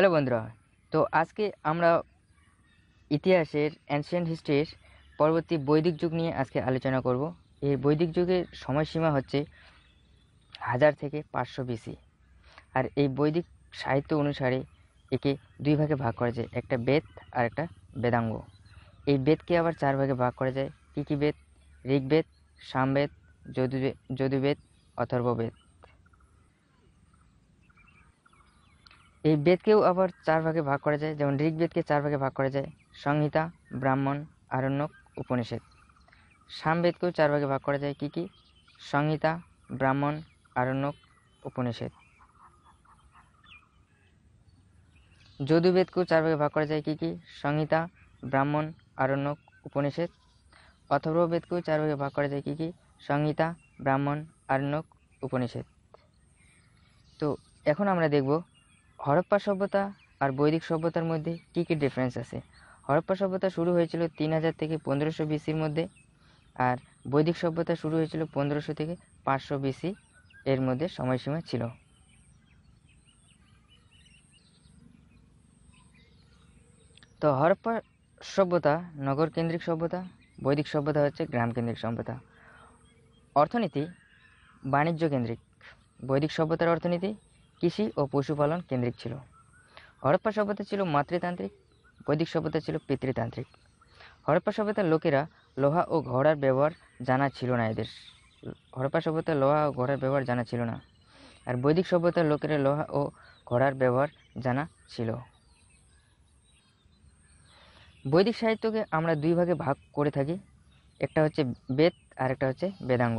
hello বন্ধুরা তো আজকে আমরা ইতিহাসের অ্যান্সিয়েন্ট হিস্ট্রির পরবর্তী বৈদিক যুগ নিয়ে আজকে আলোচনা করব এই বৈদিক যুগের সময়সীমা হচ্ছে হাজার থেকে পাঁচশো বিসি আর এই বৈদিক সাহিত্য অনুসারে একে দুই ভাগে ভাগ করা যায় একটা বেদ আর একটা বেদাঙ্গ এই বেদকে আবার চার ভাগে ভাগ করা যায় কী কী বেদ ঋগ্বেদ সামবেদ যদুবেদ অথর্ববেদ এই বেদকেও আবার চার ভাগে ভাগ করা যায় যেমন ঋগ্বেদকে চার ভাগে ভাগ করা যায় সংহিতা ব্রাহ্মণ আরণ্যক উপনিষেদ সামবেদকেও চার ভাগে ভাগ করা যায় কি কি সংহিতা ব্রাহ্মণ আরণ্যক উপনিষেদ যদুবেদকেও চার ভাগে ভাগ করা যায় কি কি সংহিতা ব্রাহ্মণ আরণ্যক উপনিষেদ অথর্ববেদকেও চার ভাগে ভাগ করা যায় কি কি সংহিতা ব্রাহ্মণ আরণ্যক উপনিষেদ তো এখন আমরা দেখব হরপ্পা সভ্যতা আর বৈদিক সভ্যতার মধ্যে কী কী ডিফারেন্স আছে হরপ্পা সভ্যতা শুরু হয়েছিল তিন হাজার থেকে পনেরোশো বিসির মধ্যে আর বৈদিক সভ্যতা শুরু হয়েছিল পনেরোশো থেকে পাঁচশো বিসি এর মধ্যে সময়সীমা ছিল তো হরপ্পা সভ্যতা নগর কেন্দ্রিক সভ্যতা বৈদিক সভ্যতা হচ্ছে গ্রাম কেন্দ্রিক সভ্যতা অর্থনীতি বাণিজ্য কেন্দ্রিক বৈদিক সভ্যতার অর্থনীতি কৃষি ও পশুপালন কেন্দ্রিক ছিল হরপ্পা সভ্যতা ছিল মাতৃতান্ত্রিক বৈদিক সভ্যতা ছিল পিতৃতান্ত্রিক হরপ্পা সভ্যতার লোকেরা লোহা ও ঘোড়ার ব্যবহার জানা ছিল না এদের হরপ্পা সভ্যতার লোহা ও ঘোড়ার ব্যবহার জানা ছিল না আর বৈদিক সভ্যতার লোকেরা লোহা ও ঘোড়ার ব্যবহার জানা ছিল বৈদিক সাহিত্যকে আমরা দুই ভাগে ভাগ করে থাকি একটা হচ্ছে বেদ আর একটা হচ্ছে বেদাঙ্গ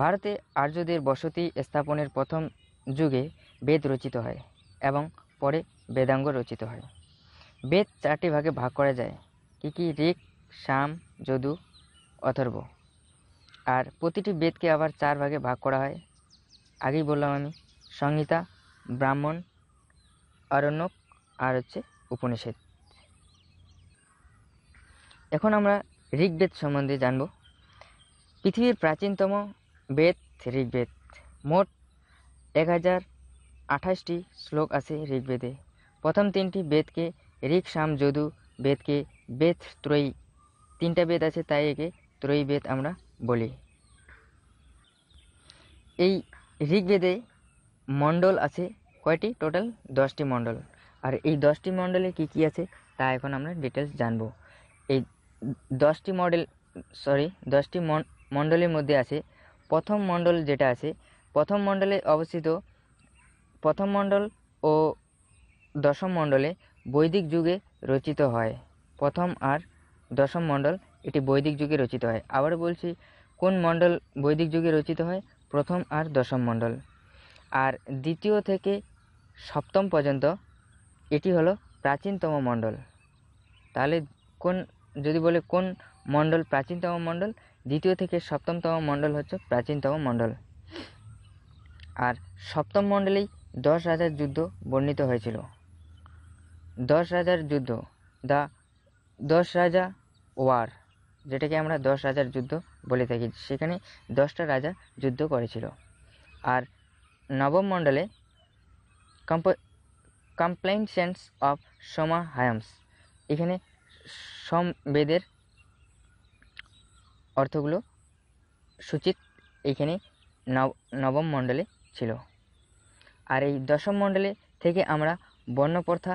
ভারতে আর্যদের বসতি স্থাপনের প্রথম যুগে বেদ রচিত হয় এবং পরে বেদাঙ্গ রচিত হয় বেদ চারটি ভাগে ভাগ করা যায় কি কি ঋক শ্যাম যদু অথর্ব আর প্রতিটি বেদকে আবার চার ভাগে ভাগ করা হয় আগেই বললাম আমি সংহিতা ব্রাহ্মণ আরণ্যক আর হচ্ছে উপনিষেদ এখন আমরা ঋগ্বেদ সম্বন্ধে জানব পৃথিবীর প্রাচীনতম বেদ ঋগ্বেদ মোট এক হাজার আঠাশটি শ্লোক আছে ঋগ্বেদে প্রথম তিনটি বেদকে ঋক সাম যদু বেদকে বেদ ত্রয়ী তিনটা বেদ আছে তাই একে ত্রয়ী বেদ আমরা বলি এই ঋগ্বেদে মণ্ডল আছে কয়টি টোটাল দশটি মণ্ডল আর এই দশটি মণ্ডলে কি কি আছে তা এখন আমরা ডিটেলস জানব এই দশটি মডেল সরি দশটি মণ্ডলের মধ্যে আছে প্রথম মণ্ডল যেটা আছে প্রথম মণ্ডলে অবস্থিত প্রথম মণ্ডল ও দশম মণ্ডলে বৈদিক যুগে রচিত হয় প্রথম আর দশম মণ্ডল এটি বৈদিক যুগে রচিত হয় আবার বলছি কোন মণ্ডল বৈদিক যুগে রচিত হয় প্রথম আর দশম মণ্ডল আর দ্বিতীয় থেকে সপ্তম পর্যন্ত এটি হলো প্রাচীনতম মণ্ডল তাহলে কোন যদি বলে কোন মণ্ডল প্রাচীনতম মণ্ডল দ্বিতীয় থেকে সপ্তমতম মণ্ডল হচ্ছে প্রাচীনতম মণ্ডল আর সপ্তম মণ্ডলেই দশ রাজার যুদ্ধ বর্ণিত হয়েছিল দশ রাজার যুদ্ধ দা দশ রাজা ওয়ার যেটাকে আমরা দশ রাজার যুদ্ধ বলে থাকি সেখানে দশটা রাজা যুদ্ধ করেছিল আর নবম মণ্ডলে কম্প কমপ্লেনসেন্স অফ সোমা হায়ামস এখানে সমবেদের অর্থগুলো সূচিত এখানে নবম মণ্ডলে ছিল আর এই দশম মণ্ডলে থেকে আমরা বর্ণপ্রথা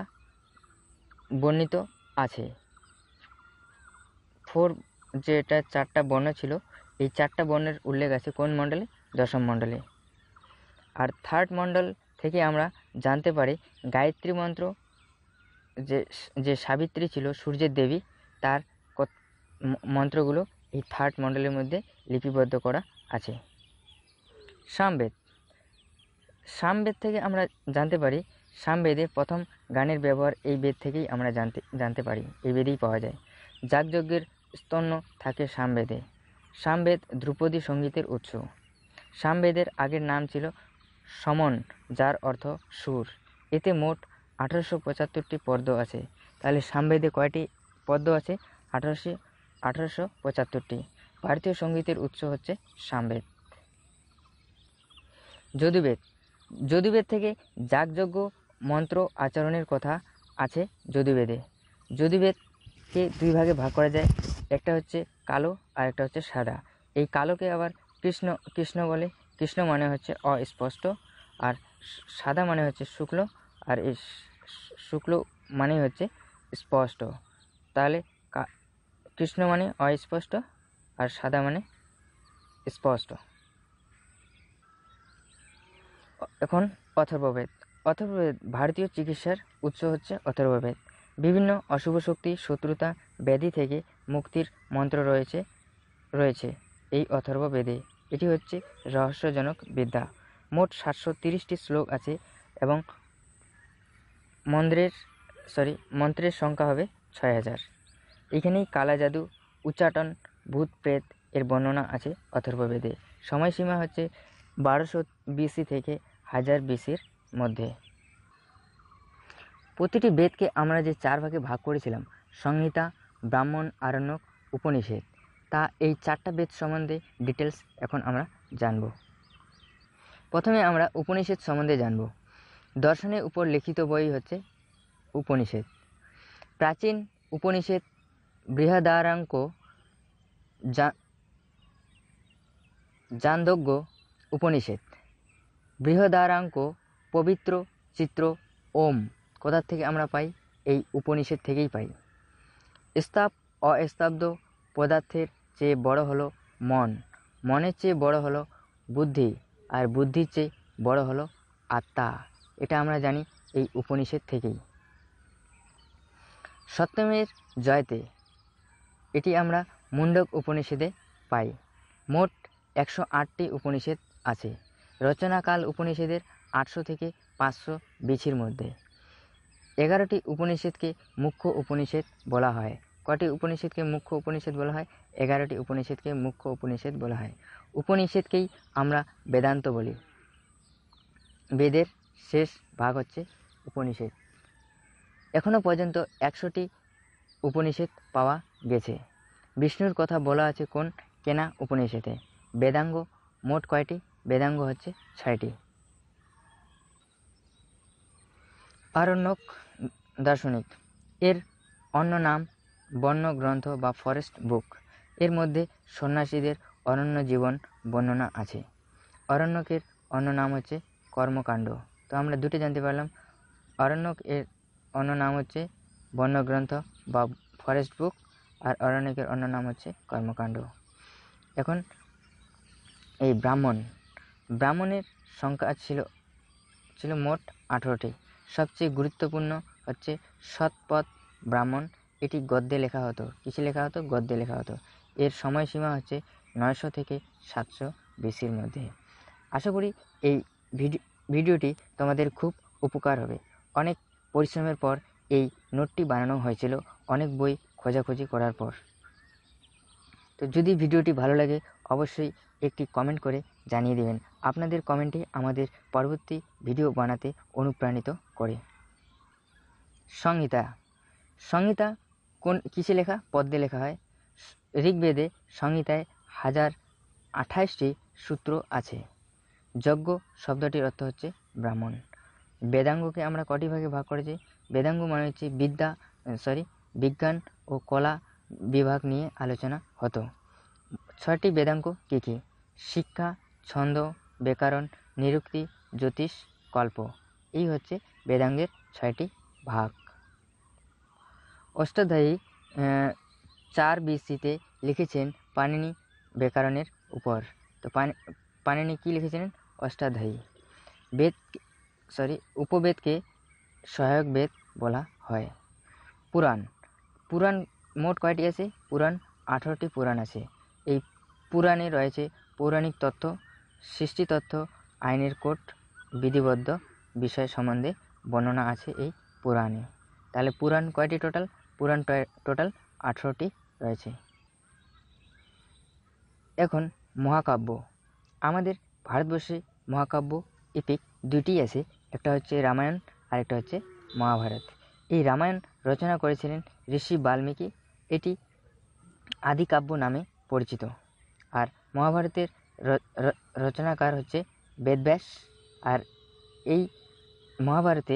বর্ণিত আছে ফোর যেটা চারটা বর্ণ ছিল এই চারটা বর্ণের উল্লেখ আছে কোন মণ্ডলে দশম মণ্ডলে আর থার্ড মণ্ডল থেকে আমরা জানতে পারি গায়ত্রী মন্ত্র যে যে সাবিত্রী ছিল সূর্যের দেবী তার মন্ত্রগুলো এই থার্ড মণ্ডলের মধ্যে লিপিবদ্ধ করা আছে সামবেদ সামবেদ থেকে আমরা জানতে পারি সামবেদে প্রথম গানের ব্যবহার এই বেদ থেকেই আমরা জানতে জানতে পারি এই বেদেই পাওয়া যায় যাগযজ্ঞের স্তন্য থাকে সামবেদে সামবেদ ধ্রুপদী সঙ্গীতের উৎস সামবেদের আগের নাম ছিল সমন যার অর্থ সুর এতে মোট আঠারোশো পঁচাত্তরটি পদ্ম আছে তাহলে সামবেদে কয়টি পদ্ম আছে আঠারোশো আঠারোশো পঁচাত্তরটি ভারতীয় সঙ্গীতের উৎস হচ্ছে সামবেদ যদুবেদ যদুবেদ থেকে যাগযজ্ঞ মন্ত্র আচরণের কথা আছে যদুবেদে যদুবেদকে দুই ভাগে ভাগ করা যায় একটা হচ্ছে কালো আর একটা হচ্ছে সাদা এই কালোকে আবার কৃষ্ণ কৃষ্ণ বলে কৃষ্ণ মানে হচ্ছে অস্পষ্ট আর সাদা মানে হচ্ছে শুক্ল আর এই শুক্ল মানে হচ্ছে স্পষ্ট তাহলে কৃষ্ণ মানে অস্পষ্ট আর সাদা মানে স্পষ্ট এখন অথর্ববেদ অথর্ববেদ ভারতীয় চিকিৎসার উৎস হচ্ছে অথর্ববেদ বিভিন্ন অশুভ শক্তি শত্রুতা ব্যাধি থেকে মুক্তির মন্ত্র রয়েছে রয়েছে এই অথর্ববেদে এটি হচ্ছে রহস্যজনক বিদ্যা মোট সাতশো তিরিশটি শ্লোক আছে এবং মন্ত্রের সরি মন্ত্রের সংখ্যা হবে ছয় হাজার এখানেই কালা জাদু উচ্চাটন ভূত প্রেত এর বর্ণনা আছে অথর্ববেদে সময়সীমা হচ্ছে বারোশো বিসি থেকে হাজার বিশের মধ্যে প্রতিটি বেদকে আমরা যে চার ভাগে ভাগ করেছিলাম সংহিতা ব্রাহ্মণ আরণ্যক উপনিষেদ তা এই চারটা বেদ সম্বন্ধে ডিটেলস এখন আমরা জানব প্রথমে আমরা উপনিষেদ সম্বন্ধে জানব দর্শনের উপর লিখিত বই হচ্ছে উপনিষেদ প্রাচীন উপনিষেদ বৃহদারাঙ্ক জান্দজ্ঞ উপনিষেদ বৃহদারাঙ্ক পবিত্র চিত্র ওম কোথার থেকে আমরা পাই এই উপনিষেদ থেকেই পাই স্তাব অস্তাব্দ পদার্থের চেয়ে বড় হলো মন মনের চেয়ে বড় হলো বুদ্ধি আর বুদ্ধির চেয়ে বড় হলো আত্মা এটা আমরা জানি এই উপনিষেদ থেকেই সত্যমের জয়তে এটি আমরা মুন্ডক উপনিষেদে পাই মোট একশো আটটি উপনিষেদ আছে রচনাকাল উপনিষদের আটশো থেকে পাঁচশো বিছির মধ্যে এগারোটি উপনিষদকে মুখ্য উপনিষেদ বলা হয় কটি উপনিষদকে মুখ্য উপনিষদ বলা হয় এগারোটি উপনিষদকে মুখ্য উপনিষদ বলা হয় উপনিষদকেই আমরা বেদান্ত বলি বেদের শেষ ভাগ হচ্ছে উপনিষদ এখনও পর্যন্ত একশোটি উপনিষদ পাওয়া গেছে বিষ্ণুর কথা বলা আছে কোন কেনা উপনিষদে বেদাঙ্গ মোট কয়টি বেদাঙ্গ হচ্ছে ছয়টি আরণ্যক দার্শনিক এর অন্য নাম বন্য গ্রন্থ বা ফরেস্ট বুক এর মধ্যে সন্ন্যাসীদের অরণ্য জীবন বর্ণনা আছে অরণ্যকের অন্য নাম হচ্ছে কর্মকাণ্ড তো আমরা দুটি জানতে পারলাম অরণ্যক এর অন্য নাম হচ্ছে গ্রন্থ বা ফরেস্ট বুক আর অরণ্যকের অন্য নাম হচ্ছে কর্মকাণ্ড এখন এই ব্রাহ্মণ ব্রাহ্মণের সংখ্যা ছিল ছিল মোট আঠেরোটি সবচেয়ে গুরুত্বপূর্ণ হচ্ছে সৎপথ ব্রাহ্মণ এটি গদ্যে লেখা হতো কিছু লেখা হতো গদ্যে লেখা হতো এর সময়সীমা হচ্ছে নয়শো থেকে সাতশো বিসির মধ্যে আশা করি এই ভিডিওটি তোমাদের খুব উপকার হবে অনেক পরিশ্রমের পর এই নোটটি বানানো হয়েছিল অনেক বই খোঁজাখুঁজি করার পর তো যদি ভিডিওটি ভালো লাগে অবশ্যই একটি কমেন্ট করে জানিয়ে দেবেন আপনাদের কমেন্টই আমাদের পরবর্তী ভিডিও বানাতে অনুপ্রাণিত করে সংহিতা সংহিতা কোন কিসে লেখা পদ্মে লেখা হয় ঋগ্বেদে সংহিতায় হাজার আঠাশটি সূত্র আছে যজ্ঞ শব্দটির অর্থ হচ্ছে ব্রাহ্মণ বেদাঙ্গকে আমরা কটি ভাগে ভাগ করেছি বেদাঙ্গ মানে হচ্ছে বিদ্যা সরি বিজ্ঞান ও কলা বিভাগ নিয়ে আলোচনা হতো ছয়টি বেদাঙ্গ কী কী শিক্ষা ছন্দ ব্যাকরণ নিরুক্তি জ্যোতিষ কল্প এই হচ্ছে বেদাঙ্গের ছয়টি ভাগ অষ্টাধ্যায়ী চার বিসিতে লিখেছেন পানিনি ব্যাকরণের উপর তো পানিনি কী লিখেছিলেন অষ্টাধ্যায়ী বেদ সরি উপবেদকে সহায়ক বেদ বলা হয় পুরাণ পুরাণ মোট কয়টি আছে পুরাণ আঠারোটি পুরাণ আছে এই পুরাণে রয়েছে পৌরাণিক তথ্য সৃষ্টি তথ্য আইনের কোর্ট বিধিবদ্ধ বিষয় সম্বন্ধে বর্ণনা আছে এই পুরাণে তাহলে পুরাণ কয়টি টোটাল পুরাণ টোটাল আঠেরোটি রয়েছে এখন মহাকাব্য আমাদের ভারতবর্ষে মহাকাব্য ইপিক দুটি আছে একটা হচ্ছে রামায়ণ আর একটা হচ্ছে মহাভারত এই রামায়ণ রচনা করেছিলেন ঋষি বাল্মীকি এটি আদিকাব্য নামে পরিচিত আর মহাভারতের রচনাকার হচ্ছে বেদব্যাস আর এই মহাভারতে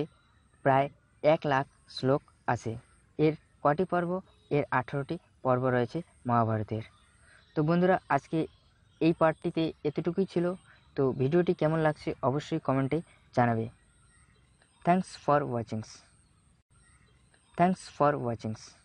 প্রায় এক লাখ শ্লোক আছে এর কটি পর্ব এর আঠেরোটি পর্ব রয়েছে মহাভারতের তো বন্ধুরা আজকে এই পার্টটিতে এতটুকুই ছিল তো ভিডিওটি কেমন লাগছে অবশ্যই কমেন্টে জানাবে thanks for watching thanks for ওয়াচিংস